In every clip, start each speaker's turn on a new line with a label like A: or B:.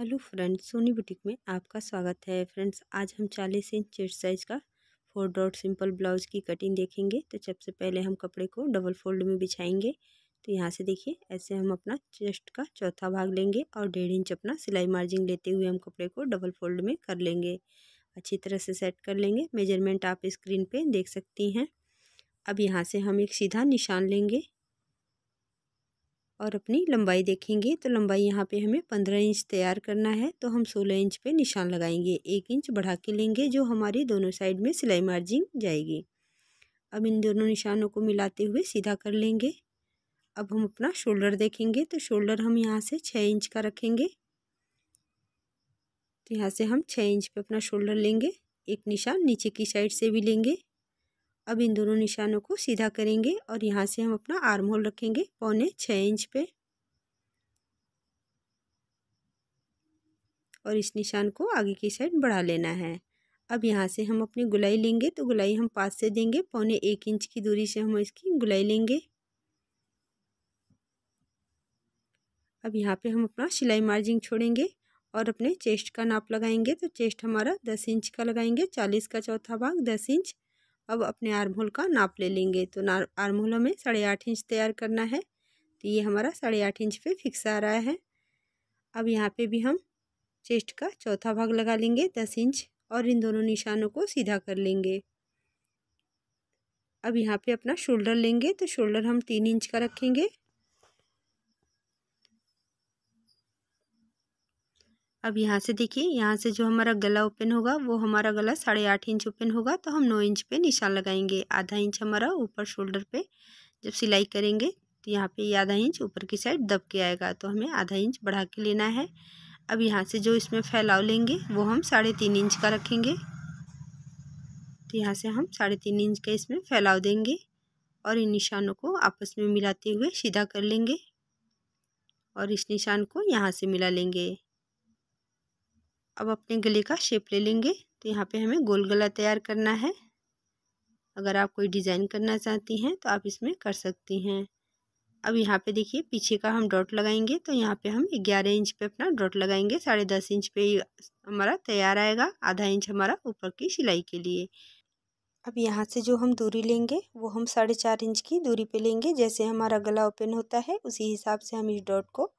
A: hello friends Soni boutique में आपका स्वागत है फ्रेंड्स आज हम 40 इंच साइज़ का फोर डॉट सिंपल ब्लाउज की कटिंग देखेंगे तो सबसे पहले हम कपड़े को डबल फोल्ड में बिछाएंगे तो यहाँ से देखिए ऐसे हम अपना चेस्ट का चौथा भाग लेंगे और डेढ़ इंच अपना सिलाई मार्जिन लेते हुए हम कपड़े को डबल फोल्ड में कर लेंगे अच्छी तरह से सेट कर लेंगे मेजरमेंट आप स्क्रीन पर देख सकती हैं अब यहाँ से हम एक सीधा निशान लेंगे और अपनी लंबाई देखेंगे तो लंबाई यहाँ पे हमें पंद्रह इंच तैयार करना है तो हम सोलह इंच पे निशान लगाएंगे एक इंच बढ़ा के लेंगे जो हमारी दोनों साइड में सिलाई मार्जिन जाएगी अब इन दोनों निशानों को मिलाते हुए सीधा कर लेंगे अब हम अपना शोल्डर देखेंगे तो शोल्डर हम यहाँ से छः इंच का रखेंगे तो यहाँ से हम छः इंच पर अपना शोल्डर लेंगे एक निशान नीचे की साइड से भी लेंगे अब इन दोनों निशानों को सीधा करेंगे और यहाँ से हम अपना आर्म होल रखेंगे पौने छः इंच पे और इस निशान को आगे की साइड बढ़ा लेना है अब यहाँ से हम अपनी गुलाई लेंगे तो गुलाई हम पास से देंगे पौने एक इंच की दूरी से हम इसकी गुलाई लेंगे अब यहाँ पे हम अपना सिलाई मार्जिन छोड़ेंगे और अपने चेस्ट का नाप लगाएंगे तो चेस्ट हमारा दस इंच का लगाएंगे चालीस का चौथा भाग दस इंच अब अपने आर्मोल का नाप ले लेंगे तो ना आर्महोल हमें साढ़े आठ इंच तैयार करना है तो ये हमारा साढ़े आठ इंच पे फिक्स आ रहा है अब यहाँ पे भी हम चेस्ट का चौथा भाग लगा लेंगे दस इंच और इन दोनों निशानों को सीधा कर लेंगे अब यहाँ पे अपना शोल्डर लेंगे तो शोल्डर हम तीन इंच का रखेंगे अब यहाँ से देखिए यहाँ से जो हमारा गला ओपन होगा वो हमारा गला साढ़े आठ इंच ओपन होगा तो हम नौ इंच पे निशान लगाएंगे आधा इंच हमारा ऊपर शोल्डर पे जब सिलाई करेंगे तो यहाँ पे ये आधा इंच ऊपर की साइड दब के आएगा तो हमें आधा इंच बढ़ा के लेना है अब यहाँ से जो इसमें फैलाव लेंगे वो हम साढ़े तीन इंच का रखेंगे तो यहाँ से हम साढ़े तीन इंच का इसमें फैलाव देंगे और इन निशानों को आपस में मिलाते हुए सीधा कर लेंगे और इस निशान को यहाँ से मिला लेंगे अब अपने गले का शेप ले लेंगे तो यहाँ पे हमें गोल गला तैयार करना है अगर आप कोई डिज़ाइन करना चाहती हैं तो आप इसमें कर सकती हैं अब यहाँ पे देखिए पीछे का हम डॉट लगाएंगे तो यहाँ पे हम ग्यारह इंच पे अपना डॉट लगाएंगे साढ़े दस इंच पे हमारा तैयार आएगा आधा इंच हमारा ऊपर की सिलाई के लिए अब यहाँ से जो हम दूरी लेंगे वो हम साढ़े चार इंच की दूरी पे लेंगे जैसे हमारा गला ओपन होता है उसी हिसाब से हम इस डॉट को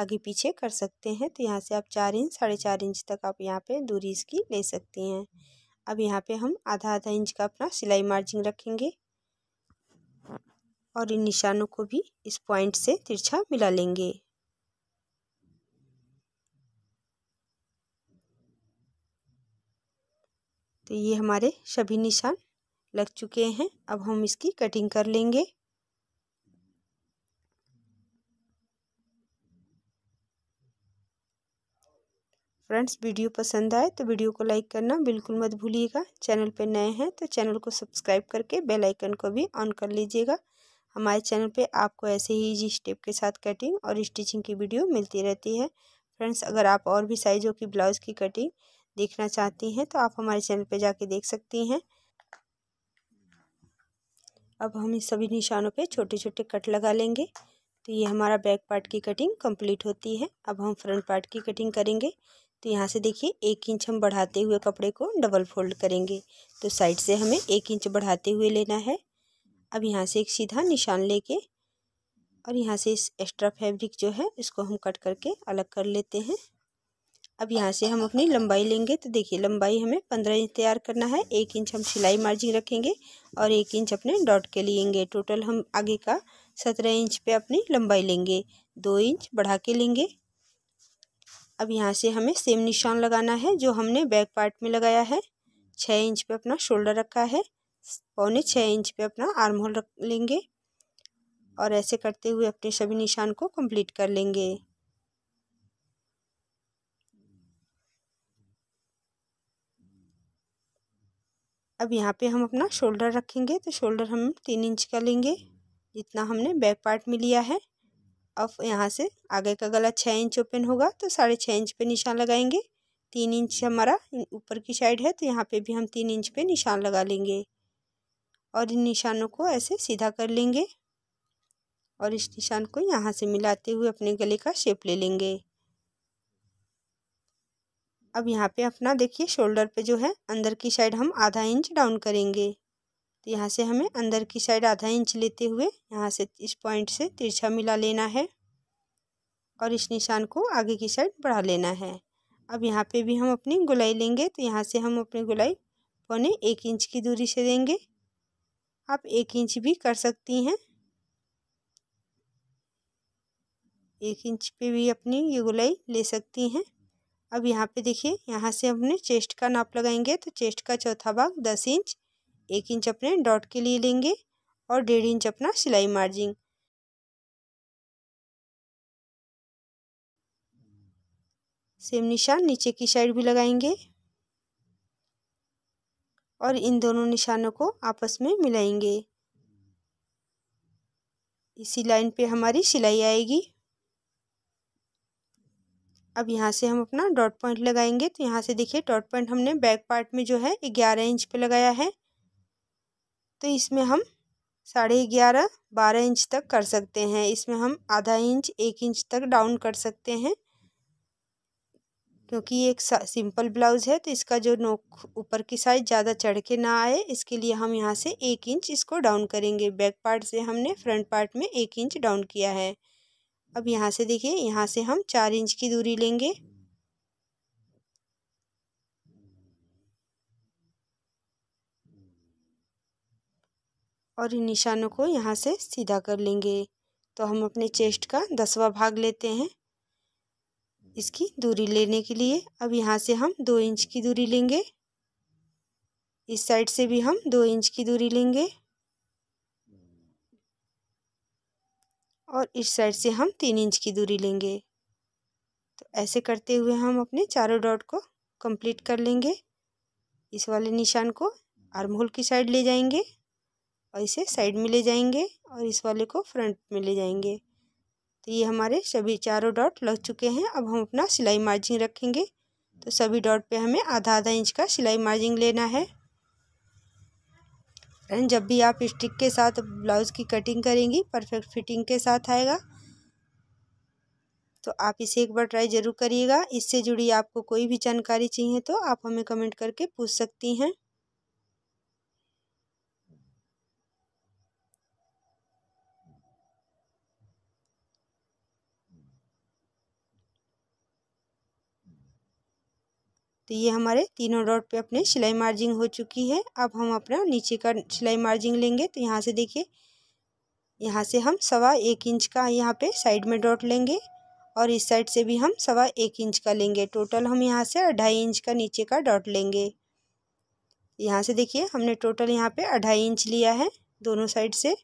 A: आगे पीछे कर सकते हैं तो यहाँ से आप चार इंच साढ़े चार इंच तक आप यहाँ पे दूरी इसकी ले सकती हैं अब यहाँ पे हम आधा आधा इंच का अपना सिलाई मार्जिन रखेंगे और इन निशानों को भी इस पॉइंट से तिरछा मिला लेंगे तो ये हमारे सभी निशान लग चुके हैं अब हम इसकी कटिंग कर लेंगे फ्रेंड्स वीडियो पसंद आए तो वीडियो को लाइक करना बिल्कुल मत भूलिएगा चैनल पर नए हैं तो चैनल को सब्सक्राइब करके बेल आइकन को भी ऑन कर लीजिएगा हमारे चैनल पे आपको ऐसे ही इजी स्टेप के साथ कटिंग और स्टिचिंग की वीडियो मिलती रहती है फ्रेंड्स अगर आप और भी साइज़ों की ब्लाउज़ की कटिंग देखना चाहती हैं तो आप हमारे चैनल पर जाके देख सकती हैं अब हम इन सभी निशानों पर छोटे छोटे कट लगा लेंगे तो ये हमारा बैक पार्ट की कटिंग कंप्लीट होती है अब हम फ्रंट पार्ट की कटिंग करेंगे तो यहाँ से देखिए एक इंच हम बढ़ाते हुए कपड़े को डबल फोल्ड करेंगे तो साइड से हमें एक इंच बढ़ाते हुए लेना है अब यहाँ से एक सीधा निशान लेके और यहाँ से इस एक्स्ट्रा फैब्रिक जो है इसको हम कट करके अलग कर लेते हैं अब यहाँ से हम अपनी लंबाई लेंगे तो देखिए लंबाई हमें पंद्रह इंच तैयार करना है एक इंच हम सिलाई मार्जिन रखेंगे और एक इंच अपने डॉट के लिएंगे टोटल हम आगे का सत्रह इंच पे अपनी लंबाई लेंगे दो इंच बढ़ा के लेंगे अब यहाँ से हमें सेम निशान लगाना है जो हमने बैक पार्ट में लगाया है छः इंच पे अपना शोल्डर रखा है पौने छः इंच पे अपना आर्म होल रख लेंगे और ऐसे करते हुए अपने सभी निशान को कंप्लीट कर लेंगे अब यहाँ पे हम अपना शोल्डर रखेंगे तो शोल्डर हम तीन इंच का लेंगे जितना हमने बैक पार्ट में लिया है अब यहाँ से आगे का गला छः इंच ओपन होगा तो साढ़े छः इंच पे निशान लगाएंगे तीन इंच हमारा ऊपर की साइड है तो यहाँ पे भी हम तीन इंच पे निशान लगा लेंगे और इन निशानों को ऐसे सीधा कर लेंगे और इस निशान को यहाँ से मिलाते हुए अपने गले का शेप ले लेंगे अब यहाँ पे अपना देखिए शोल्डर पे जो है अंदर की साइड हम आधा इंच डाउन करेंगे तो यहाँ से हमें अंदर की साइड आधा इंच लेते हुए यहाँ से इस पॉइंट से तिरछा मिला लेना है और इस निशान को आगे की साइड बढ़ा लेना है अब यहाँ पे भी हम अपनी गुलाई लेंगे तो यहाँ से हम अपनी गुलाई पौने एक इंच की दूरी से देंगे आप एक इंच भी कर सकती हैं एक इंच पे भी अपनी ये गुलाई ले सकती हैं अब यहाँ पे देखिए यहाँ से हमने चेस्ट का नाप लगाएंगे तो चेस्ट का चौथा भाग दस इंच एक इंच अपने डॉट के लिए लेंगे और डेढ़ इंच अपना सिलाई मार्जिन सेम निशान नीचे की साइड भी लगाएंगे और इन दोनों निशानों को आपस में मिलाएंगे इसी लाइन पे हमारी सिलाई आएगी अब यहाँ से हम अपना डॉट पॉइंट लगाएंगे तो यहाँ से देखिए डॉट पॉइंट हमने बैक पार्ट में जो है ग्यारह इंच पे लगाया है तो इसमें हम साढ़े ग्यारह बारह इंच तक कर सकते हैं इसमें हम आधा इंच एक इंच तक डाउन कर सकते हैं क्योंकि ये एक सिंपल ब्लाउज़ है तो इसका जो नोक ऊपर की साइज़ ज़्यादा चढ़ के ना आए इसके लिए हम यहाँ से एक इंच इसको डाउन करेंगे बैक पार्ट से हमने फ्रंट पार्ट में एक इंच डाउन किया है अब यहाँ से देखिए यहाँ से हम चार इंच की दूरी लेंगे और इन निशानों को यहाँ से सीधा कर लेंगे तो हम अपने चेस्ट का दसवा भाग लेते हैं इसकी दूरी लेने के लिए अब यहाँ से हम दो इंच की दूरी लेंगे इस साइड से भी हम दो इंच की दूरी लेंगे और इस साइड से हम तीन इंच की दूरी लेंगे तो ऐसे करते हुए हम अपने चारों डॉट को कंप्लीट कर लेंगे इस वाले निशान को आर्म होल की साइड ले जाएंगे और इसे साइड में ले जाएंगे और इस वाले को फ्रंट में ले जाएंगे तो ये हमारे सभी चारों डॉट लग चुके हैं अब हम अपना सिलाई मार्जिन रखेंगे तो सभी डॉट पे हमें आधा आधा इंच का सिलाई मार्जिन लेना है फ्रेंड जब भी आप स्टिक के साथ ब्लाउज़ की कटिंग करेंगी परफेक्ट फिटिंग के साथ आएगा तो आप इसे एक बार ट्राई ज़रूर करिएगा इससे जुड़ी आपको कोई भी जानकारी चाहिए तो आप हमें कमेंट करके पूछ सकती हैं तो ये हमारे तीनों डॉट पे अपने सिलाई मार्जिंग हो चुकी है अब हम अपना नीचे का सिलाई मार्जिंग लेंगे तो यहाँ से देखिए यहाँ से हम सवा एक इंच का यहाँ पे साइड में डॉट लेंगे और इस साइड से भी हम सवा एक इंच का लेंगे टोटल हम यहाँ से अढ़ाई इंच का नीचे का डॉट लेंगे यहाँ से देखिए हमने टोटल यहाँ पे अढ़ाई इंच लिया है दोनों साइड से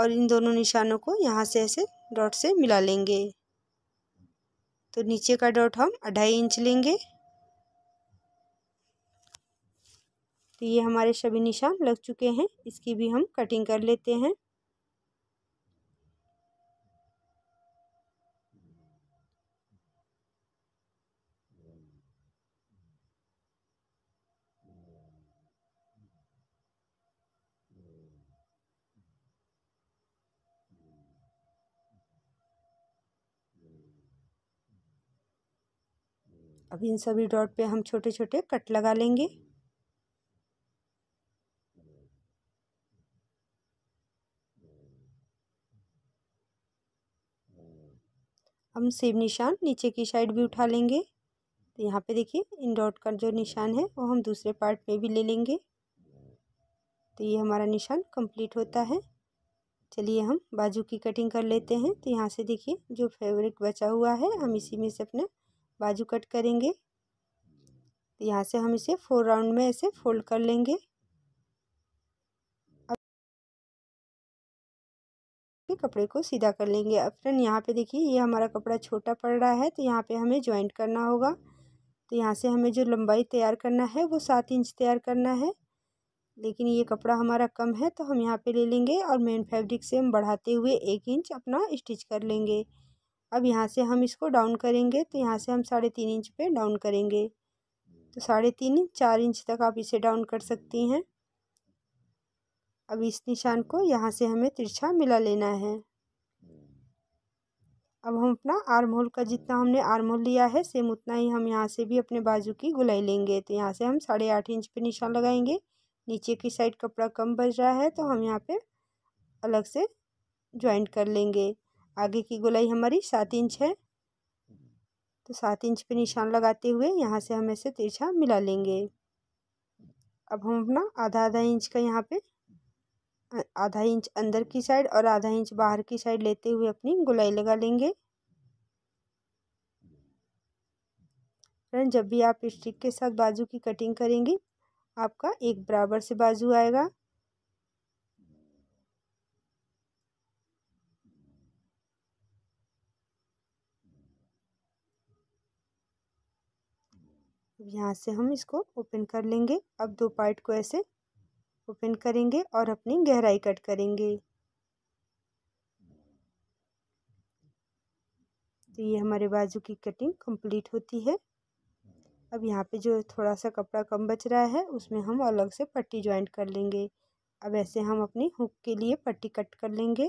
A: और इन दोनों निशानों को यहाँ से ऐसे डॉट से मिला लेंगे तो नीचे का डॉट हम अढ़ाई इंच लेंगे तो ये हमारे सभी निशान लग चुके हैं इसकी भी हम कटिंग कर लेते हैं अब इन सभी डॉट पे हम छोटे छोटे कट लगा लेंगे हम सेम निशान नीचे की साइड भी उठा लेंगे तो यहाँ पे देखिए इन डॉट का जो निशान है वो हम दूसरे पार्ट में भी ले लेंगे तो ये हमारा निशान कंप्लीट होता है चलिए हम बाजू की कटिंग कर लेते हैं तो यहाँ से देखिए जो फैब्रिक बचा हुआ है हम इसी में से अपना बाजू कट करेंगे तो यहाँ से हम इसे फोर राउंड में ऐसे फोल्ड कर लेंगे कपड़े को सीधा कर लेंगे अब फ्रेंड यहाँ पे देखिए ये हमारा कपड़ा छोटा पड़ रहा है तो यहाँ पे हमें ज्वाइंट करना होगा तो यहाँ से हमें जो लंबाई तैयार करना है वो सात इंच तैयार करना है लेकिन ये कपड़ा हमारा कम है तो हम यहाँ पे ले लेंगे और मेन फैब्रिक से हम बढ़ाते हुए एक इंच अपना स्टिच कर लेंगे अब यहाँ से हम इसको डाउन करेंगे तो यहाँ से हम साढ़े तीन इंच पे डाउन करेंगे तो साढ़े तीन इंच चार इंच तक आप इसे डाउन कर सकती हैं अब इस निशान को यहाँ से हमें तिरछा मिला लेना है अब हम अपना आर्म होल का जितना हमने आर्म होल लिया है सेम उतना ही हम यहाँ से भी अपने बाजू की गुलाई लेंगे तो यहाँ से हम साढ़े आठ इंच पे निशान लगाएंगे नीचे की साइड कपड़ा कम बज रहा है तो हम यहाँ पे अलग से ज्वाइंट कर लेंगे आगे की गोलाई हमारी सात इंच है तो सात इंच पे निशान लगाते हुए यहाँ से हम ऐसे तिरछा मिला लेंगे अब हम अपना आधा आधा इंच का यहाँ पे आधा इंच अंदर की साइड और आधा इंच बाहर की साइड लेते हुए अपनी गोलाई लगा लेंगे फ्रेंड जब भी आप स्टिक के साथ बाजू की कटिंग करेंगे आपका एक बराबर से बाजू आएगा यहाँ से हम इसको ओपन कर लेंगे अब दो पार्ट को ऐसे ओपन करेंगे और अपनी गहराई कट करेंगे तो ये हमारे बाजू की कटिंग कंप्लीट होती है अब यहाँ पे जो थोड़ा सा कपड़ा कम बच रहा है उसमें हम अलग से पट्टी ज्वाइंट कर लेंगे अब ऐसे हम अपनी हुक के लिए पट्टी कट कर लेंगे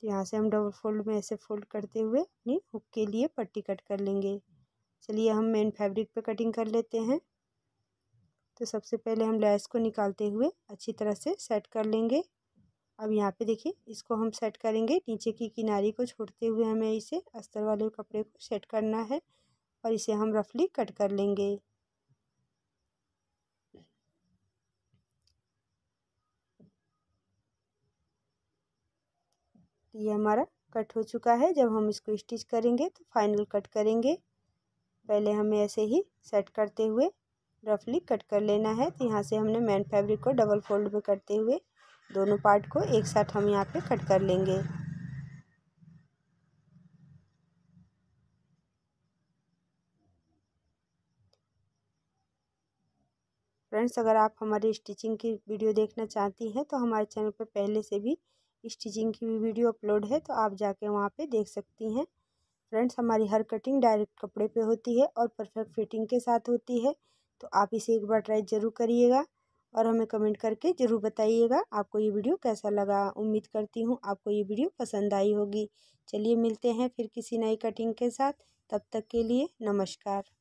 A: तो यहाँ से हम डबल फोल्ड में ऐसे फोल्ड करते हुए अपनी हुक के लिए पट्टी कट कर लेंगे चलिए हम मेन फैब्रिक पे कटिंग कर लेते हैं तो सबसे पहले हम लैस को निकालते हुए अच्छी तरह से सेट कर लेंगे अब यहाँ पे देखिए इसको हम सेट करेंगे नीचे की किनारी को छोड़ते हुए हमें इसे अस्तर वाले कपड़े को सेट करना है और इसे हम रफली कट कर लेंगे तो ये हमारा कट हो चुका है जब हम इसको स्टिच करेंगे तो फाइनल कट करेंगे पहले हमें ऐसे ही सेट करते हुए रफली कट कर लेना है तो यहाँ से हमने मैन फैब्रिक को डबल फोल्ड में करते हुए दोनों पार्ट को एक साथ हम यहाँ पे कट कर लेंगे फ्रेंड्स अगर आप हमारी स्टिचिंग की वीडियो देखना चाहती हैं तो हमारे चैनल पर पहले से भी स्टिचिंग की भी वीडियो अपलोड है तो आप जाके वहाँ पे देख सकती हैं फ्रेंड्स हमारी हर कटिंग डायरेक्ट कपड़े पे होती है और परफेक्ट फिटिंग के साथ होती है तो आप इसे एक बार ट्राई ज़रूर करिएगा और हमें कमेंट करके ज़रूर बताइएगा आपको ये वीडियो कैसा लगा उम्मीद करती हूँ आपको ये वीडियो पसंद आई होगी चलिए मिलते हैं फिर किसी नई कटिंग के साथ तब तक के लिए नमस्कार